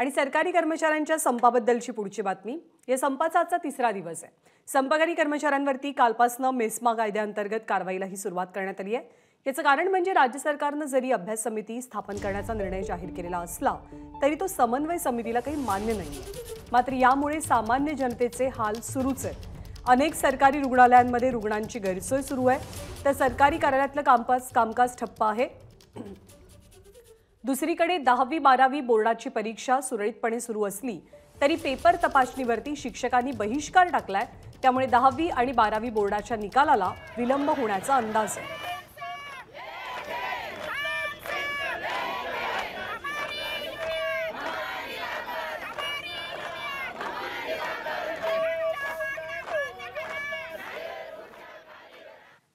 आणि सरकारी कर्मचाऱ्यांच्या संपाबद्दलची पुढची बातमी या संपाचा आजचा तिसरा दिवस आहे संपकरी कर्मचाऱ्यांवरती कालपासनं मेस्मा कायद्याअंतर्गत कारवाईलाही सुरुवात करण्यात आली आहे याचं कारण म्हणजे राज्य सरकारनं जरी अभ्यास समिती स्थापन करण्याचा निर्णय जाहीर केलेला असला तरी तो समन्वय समितीला काही मान्य नाही मात्र यामुळे सामान्य जनतेचे हाल सुरूच आहेत अनेक सरकारी रुग्णालयांमध्ये रुग्णांची गैरसोय सुरू आहे तर सरकारी कार्यालयातलं कामकाज कामकाज ठप्प आहे दुसरीकडे दहावी बारावी बोर्डाची परीक्षा सुरळीतपणे सुरू असली तरी पेपर तपासणीवरती शिक्षकांनी बहिष्कार टाकलाय त्यामुळे दहावी आणि बारावी बोर्डाच्या निकालाला विलंब होण्याचा अंदाज आहे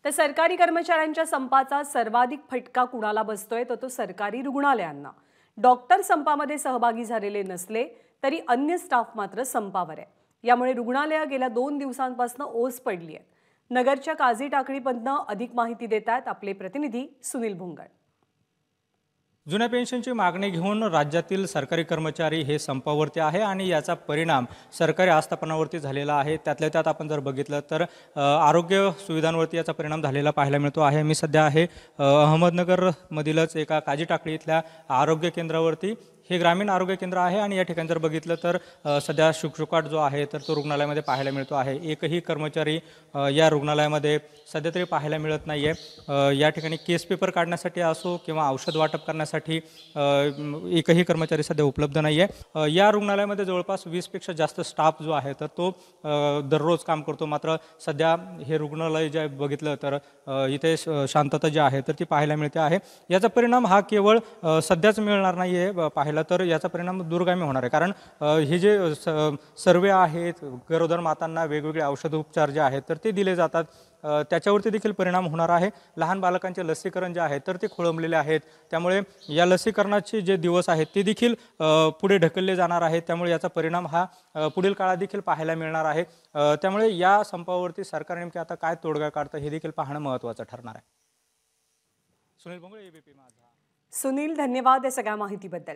तर सरकारी कर्मचाऱ्यांच्या संपाचा सर्वाधिक फटका कुणाला बसतोय तर तो, तो सरकारी रुग्णालयांना डॉक्टर संपामध्ये सहभागी झालेले नसले तरी अन्य स्टाफ मात्र संपावर आहे यामुळे रुग्णालयं गेल्या दोन दिवसांपासून ओस पडली आहेत नगरच्या काझी टाकळीपंतनं अधिक माहिती देतात आपले प्रतिनिधी सुनील भोंगड जुन्या पेन्शनची मागणी घेऊन राज्यातील सरकारी कर्मचारी हे संपावरती आहे आणि याचा परिणाम सरकारी आस्थापनावरती झालेला आहे त्यातल्या त्यात आपण जर बघितलं तर आरोग्य सुविधांवरती याचा परिणाम झालेला पाहायला मिळतो आहे मी सध्या आहे अहमदनगरमधीलच एका काजी टाकळी इथल्या आरोग्य केंद्रावरती हे ग्रामीण आरोग्य केंद्र आहे आणि या ठिकाणी जर बघितलं तर सध्या शुकशुकाट जो आहे तर तो रुग्णालयामध्ये पाहायला मिळतो आहे एकही कर्मचारी या रुग्णालयामध्ये सध्या तरी पाहायला मिळत नाही आहे या ठिकाणी केस पेपर काढण्यासाठी असो किंवा औषध वाटप करण्यासाठी एकही कर्मचारी सध्या उपलब्ध नाही आहे या रुग्णालयामध्ये जवळपास वीसपेक्षा जास्त स्टाफ जो आहे तर तो दररोज काम करतो मात्र सध्या हे रुग्णालय जे बघितलं तर इथे शांतता जी आहे तर ती पाहायला मिळते आहे याचा परिणाम हा केवळ सध्याच मिळणार नाही आहे पाहायला राहिला तर याचा परिणाम दूरगामी होणार आहे कारण हे जे सर्वे आहेत गरोदर मातांना वेगवेगळे औषध उपचार जे आहेत तर ते दिले जातात त्याच्यावरती देखील परिणाम होणार आहे लहान बालकांचे लसीकरण जे आहे तर ते खोळंबलेले आहेत त्यामुळे या लसीकरणाचे जे दिवस आहेत ते देखील पुढे ढकलले जाणार आहेत त्यामुळे याचा परिणाम हा पुढील काळात देखील पाहायला मिळणार आहे त्यामुळे या संपावरती सरकार नेमके आता काय तोडगा काढतं हे देखील पाहणं महत्वाचं ठरणार आहे सुनील सुनील धन्यवाद या सगळ्या माहितीबद्दल